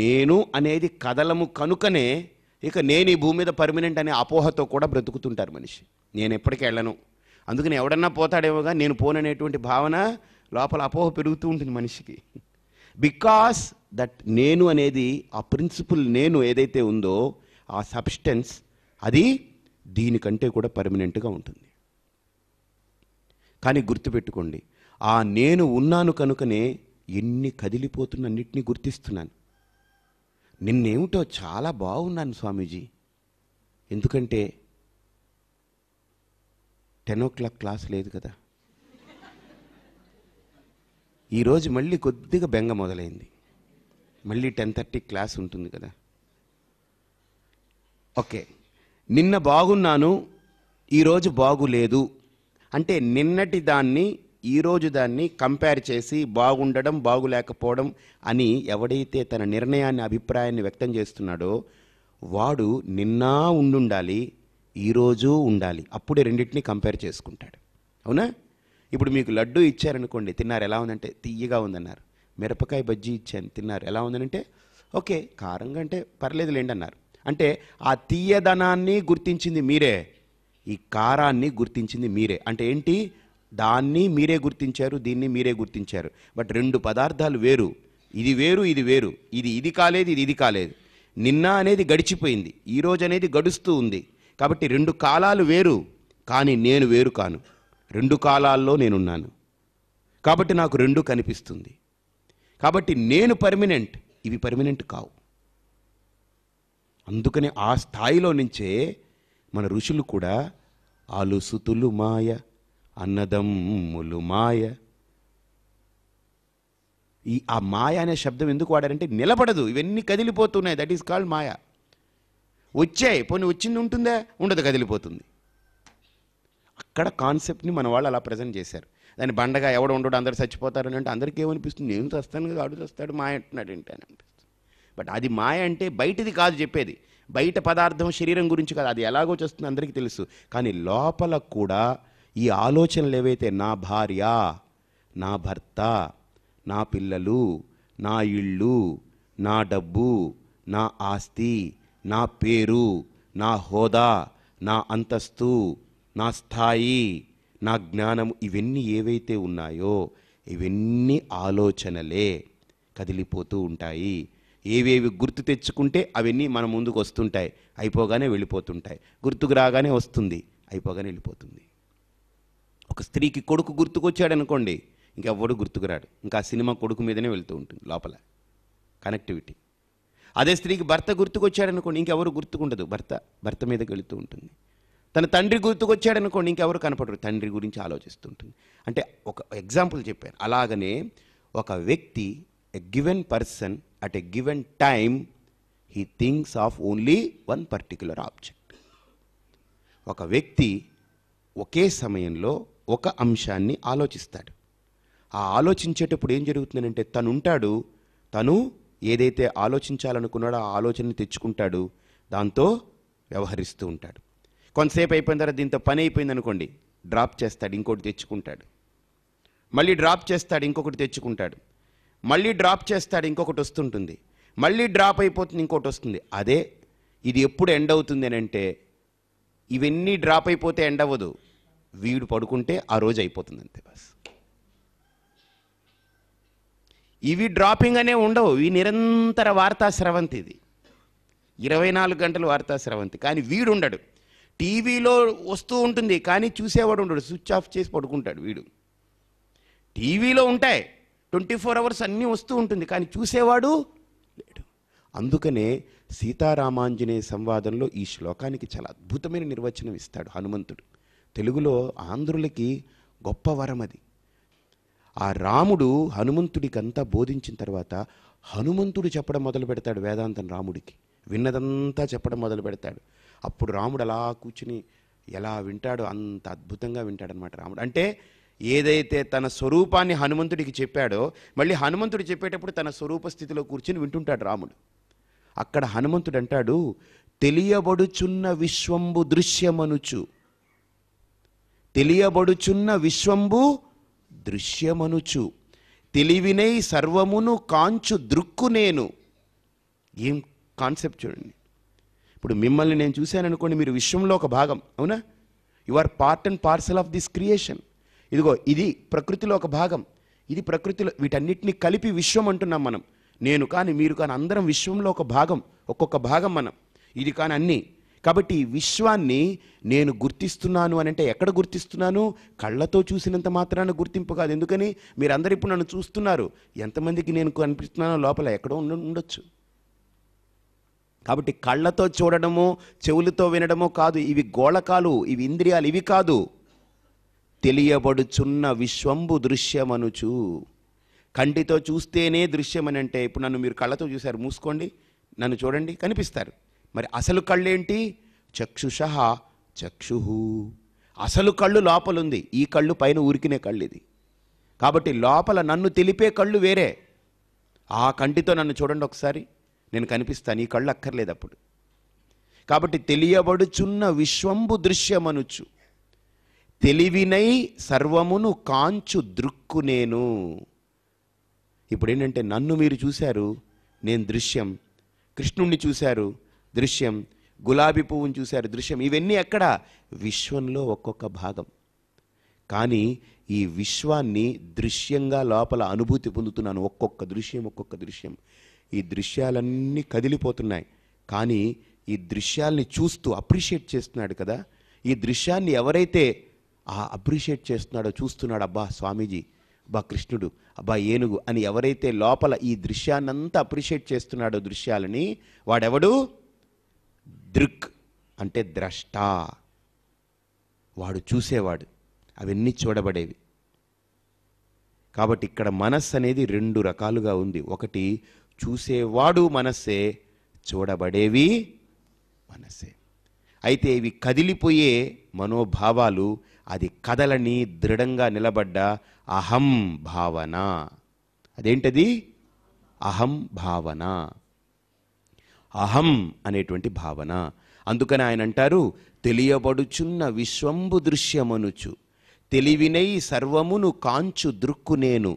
నేను అనేది కదలము కనుకనే ఇక నేను ఈ భూమి మీద పర్మినెంట్ అనే అపోహతో కూడా బ్రతుకుతుంటారు మనిషి నేను ఎప్పటికీ వెళ్ళను అందుకని ఎవడన్నా పోతాడేమోగా నేను పోననేటువంటి భావన లోపల అపోహ పెరుగుతూ ఉంటుంది మనిషికి బికాస్ దట్ నేను అనేది ఆ ప్రిన్సిపుల్ నేను ఏదైతే ఉందో ఆ సబ్స్టెన్స్ అది దీనికంటే కూడా పర్మనెంట్గా ఉంటుంది కానీ గుర్తుపెట్టుకోండి ఆ నేను ఉన్నాను కనుకనే ఎన్ని కదిలిపోతున్నన్నిటినీ గుర్తిస్తున్నాను నిన్నేమిటో చాలా బాగున్నాను స్వామీజీ ఎందుకంటే టెన్ ఓ క్లాక్ క్లాస్ లేదు కదా ఈరోజు మళ్ళీ కొద్దిగా బెంగ మొదలైంది మళ్ళీ టెన్ థర్టీ క్లాస్ ఉంటుంది కదా ఓకే నిన్న బాగున్నాను ఈరోజు బాగులేదు అంటే నిన్నటి దాన్ని ఈరోజు దాన్ని కంపేర్ చేసి బాగుండడం బాగులేకపోవడం అని ఎవడైతే తన నిర్ణయాన్ని అభిప్రాయాన్ని వ్యక్తం చేస్తున్నాడో వాడు నిన్న ఉండుండాలి ఈరోజు ఉండాలి అప్పుడే రెండింటినీ కంపేర్ చేసుకుంటాడు అవునా ఇప్పుడు మీకు లడ్డు ఇచ్చారనుకోండి తిన్నారు ఎలా ఉందంటే తీయగా ఉందన్నారు మిరపకాయ బజ్జీ ఇచ్చాను తిన్నారు ఎలా ఉందనంటే ఓకే కారంగా అంటే పర్లేదు లేండి అన్నారు అంటే ఆ తీయదనాన్ని గుర్తించింది మీరే ఈ కారాన్ని గుర్తించింది మీరే అంటే ఏంటి దాన్ని మీరే గుర్తించారు దీన్ని మీరే గుర్తించారు బట్ రెండు పదార్థాలు వేరు ఇది వేరు ఇది వేరు ఇది ఇది కాలేదు ఇది ఇది కాలేదు నిన్న అనేది గడిచిపోయింది ఈరోజు అనేది గడుస్తూ ఉంది కాబట్టి రెండు కాలాలు వేరు కానీ నేను వేరు కాను రెండు కాలాల్లో నేనున్నాను కాబట్టి నాకు రెండు కనిపిస్తుంది కాబట్టి నేను పర్మినెంట్ ఇవి పర్మినెంట్ కావు అందుకనే ఆ స్థాయిలో నుంచే మన ఋషులు కూడా ఆలుసుతులు మాయ అన్నదమ్ములు మాయ ఈ ఆ మాయ అనే శబ్దం ఎందుకు వాడారంటే నిలబడదు ఇవన్నీ కదిలిపోతున్నాయి దట్ ఈస్ కాల్డ్ మాయ వచ్చాయి పోనీ వచ్చింది ఉంటుందా ఉండదు కదిలిపోతుంది అక్కడ కాన్సెప్ట్ని మన వాళ్ళు అలా ప్రజెంట్ చేశారు దాన్ని బండగా ఎవడు ఉండడు అందరు చచ్చిపోతారని అంటే అందరికీ ఏమనిపిస్తుంది నేను చస్తాను కదా అడుగు చస్తాడు మాయ అంటున్నాడు ఏంటి అని అనిపిస్తుంది బట్ అది మాయ అంటే బయటది కాదు చెప్పేది బయట పదార్థం శరీరం గురించి కాదు అది ఎలాగో చేస్తుంది అందరికీ తెలుసు కానీ లోపల కూడా ఈ ఆలోచనలు ఏవైతే నా భార్య నా భర్త నా పిల్లలు నా ఇళ్ళు నా డబ్బు నా ఆస్తి నా పేరు నా హోదా నా అంతస్తు నా స్థాయి నా జ్ఞానం ఇవన్నీ ఏవైతే ఉన్నాయో ఇవన్నీ ఆలోచనలే కదిలిపోతూ ఉంటాయి ఏవేవి గుర్తు తెచ్చుకుంటే అవన్నీ మన ముందుకు వస్తుంటాయి అయిపోగానే వెళ్ళిపోతుంటాయి గుర్తుకు రాగానే వస్తుంది అయిపోగానే వెళ్ళిపోతుంది ఒక స్త్రీకి కొడుకు గుర్తుకొచ్చాడు అనుకోండి ఇంకెవ్వడు గుర్తుకురాడు ఇంకా సినిమా కొడుకు మీదనే వెళ్తూ ఉంటుంది లోపల కనెక్టివిటీ అదే స్త్రీకి భర్త గుర్తుకొచ్చాడనుకోండి ఇంకెవరు గుర్తుకుండదు భర్త భర్త మీదకి వెళుతూ ఉంటుంది తన తండ్రి గుర్తుకొచ్చాడనుకోండి ఇంకెవరు కనపడరు తండ్రి గురించి ఆలోచిస్తుంటుంది అంటే ఒక ఎగ్జాంపుల్ చెప్పారు అలాగనే ఒక వ్యక్తి a given person at a given time he things of only one particular object ఒక వ్యక్తి ఒకే సమయంలో ఒక అంశాన్ని ఆలోచిస్తాడు ఆ ఆలోచించేటప్పుడు ఏం జరుగుతుందంటే ఉంటాడు తను ఏదైతే ఆలోచించాలనుకున్నాడో ఆ ఆలోచనని తెచ్చుకుంటాడు దాంతో వ్యవహరిస్తూ ఉంటాడు కొంతసేపు అయిపోయిన తర్వాత దీంతో పని అయిపోయింది అనుకోండి డ్రాప్ చేస్తాడు ఇంకోటి తెచ్చుకుంటాడు మళ్ళీ డ్రాప్ చేస్తాడు ఇంకొకటి తెచ్చుకుంటాడు మళ్ళీ డ్రాప్ చేస్తాడు ఇంకొకటి వస్తుంటుంది మళ్ళీ డ్రాప్ అయిపోతుంది ఇంకోటి వస్తుంది అదే ఇది ఎప్పుడు ఎండ్ అవుతుంది అని అంటే ఇవన్నీ డ్రాప్ అయిపోతే ఎండ్ అవ్వదు వీడు పడుకుంటే ఆ రోజు అయిపోతుంది అంతే బస్ ఇవి డ్రాపింగ్ అనే ఉండవు ఇవి నిరంతర వార్తా స్రవంతి ఇది ఇరవై నాలుగు గంటలు వార్తా స్రవంతి కానీ వీడు ఉండడు టీవీలో వస్తూ ఉంటుంది కానీ చూసేవాడు ఉండడు స్విచ్ ఆఫ్ చేసి పడుకుంటాడు వీడు టీవీలో ఉంటాయి ట్వంటీ ఫోర్ అవర్స్ అన్నీ వస్తూ ఉంటుంది కానీ చూసేవాడు లేడు అందుకనే సీతారామాంజనేయ సంవాదంలో ఈ శ్లోకానికి చాలా అద్భుతమైన నిర్వచనం ఇస్తాడు హనుమంతుడు తెలుగులో ఆంధ్రులకి గొప్ప వరం అది ఆ రాముడు హనుమంతుడికంతా బోధించిన తర్వాత హనుమంతుడు చెప్పడం మొదలు పెడతాడు వేదాంతం రాముడికి విన్నదంతా చెప్పడం మొదలు పెడతాడు అప్పుడు రాముడు అలా కూర్చుని ఎలా వింటాడో అంత అద్భుతంగా వింటాడనమాట రాముడు అంటే ఏదైతే తన స్వరూపాన్ని హనుమంతుడికి చెప్పాడో మళ్ళీ హనుమంతుడు చెప్పేటప్పుడు తన స్వరూప స్థితిలో కూర్చుని వింటుంటాడు రాముడు అక్కడ హనుమంతుడు అంటాడు తెలియబడుచున్న విశ్వంబు దృశ్యమనుచు తెలియబడుచున్న విశ్వంబు దృశ్యమనుచు తెలివినై సర్వమును కాంచు దృక్కు నేను ఏం కాన్సెప్ట్ చూడండి ఇప్పుడు మిమ్మల్ని నేను చూశాననుకోండి మీరు విశ్వంలో ఒక భాగం అవునా you are part and parcel of this creation ఇదిగో ఇది ప్రకృతిలో ఒక భాగం ఇది ప్రకృతిలో వీటన్నిటిని కలిపి విశ్వం అంటున్నాం మనం నేను కానీ మీరు కానీ అందరం విశ్వంలో ఒక భాగం ఒక్కొక్క భాగం మనం ఇది కానీ అన్నీ కాబట్టి ఈ విశ్వాన్ని నేను గుర్తిస్తున్నాను అని అంటే ఎక్కడ గుర్తిస్తున్నాను కళ్ళతో చూసినంత మాత్రాన గుర్తింపు కాదు ఎందుకని మీరందరూ ఇప్పుడు నన్ను చూస్తున్నారు ఎంతమందికి నేను కనిపిస్తున్నానో లోపల ఎక్కడో ఉండొచ్చు కాబట్టి కళ్ళతో చూడడము చెవులతో వినడమో కాదు ఇవి గోళకాలు ఇవి ఇంద్రియాలు ఇవి కాదు తెలియబడుచున్న విశ్వంబు దృశ్యమనుచు కంటితో చూస్తేనే దృశ్యమని అంటే ఇప్పుడు నన్ను మీరు కళ్ళతో చూశారు మూసుకోండి నన్ను చూడండి కనిపిస్తారు మరి అసలు కళ్ళేంటి చక్షుష చక్షు అసలు కళ్ళు లోపలుంది ఈ కళ్ళు పైన ఊరికినే కళ్ళు ఇది కాబట్టి లోపల నన్ను తెలిపే కళ్ళు వేరే ఆ కంటితో నన్ను చూడండి ఒకసారి నేను కనిపిస్తాను ఈ కళ్ళు అక్కర్లేదు అప్పుడు కాబట్టి తెలియబడుచున్న విశ్వంబు దృశ్యమనుచు తెలివినై సర్వమును కాంచు దృక్కు నేను ఇప్పుడు ఏంటంటే నన్ను మీరు చూశారు నేను దృశ్యం కృష్ణుణ్ణి చూశారు దృశ్యం గులాబీ పువ్వును చూశారు దృశ్యం ఇవన్నీ ఎక్కడ విశ్వంలో ఒక్కొక్క భాగం కానీ ఈ విశ్వాన్ని దృశ్యంగా లోపల అనుభూతి పొందుతున్నాను ఒక్కొక్క దృశ్యం ఒక్కొక్క దృశ్యం ఈ దృశ్యాలన్నీ కదిలిపోతున్నాయి కానీ ఈ దృశ్యాల్ని చూస్తూ అప్రిషియేట్ చేస్తున్నాడు కదా ఈ దృశ్యాన్ని ఎవరైతే ఆ అప్రిషియేట్ చేస్తున్నాడో చూస్తున్నాడు అబ్బా స్వామీజీ అబ్బా కృష్ణుడు అబ్బా ఏనుగు అని ఎవరైతే లోపల ఈ దృశ్యాన్నంతా అప్రిషియేట్ చేస్తున్నాడో దృశ్యాలని వాడెవడు దృక్ అంటే ద్రష్ట వాడు చూసేవాడు అవన్నీ చూడబడేవి కాబట్టి ఇక్కడ మనస్సు అనేది రెండు రకాలుగా ఉంది ఒకటి చూసేవాడు మనస్సే చూడబడేవి మనస్సే అయితే ఇవి కదిలిపోయే మనోభావాలు అది కదలని దృఢంగా నిలబడ్డ అహం భావన అదేంటది అహం భావన అహం అనేటువంటి భావన అందుకని ఆయన అంటారు తెలియబడుచున్న విశ్వంబు దృశ్యమనుచు తెలివినై సర్వమును కాంచు దృక్కు నేను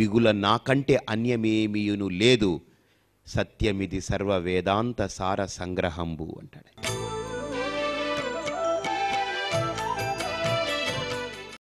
మిగుల నాకంటే అన్యమేమియును లేదు సత్యమిది సర్వ వేదాంత సార సంగ్రహంబు అంటాడు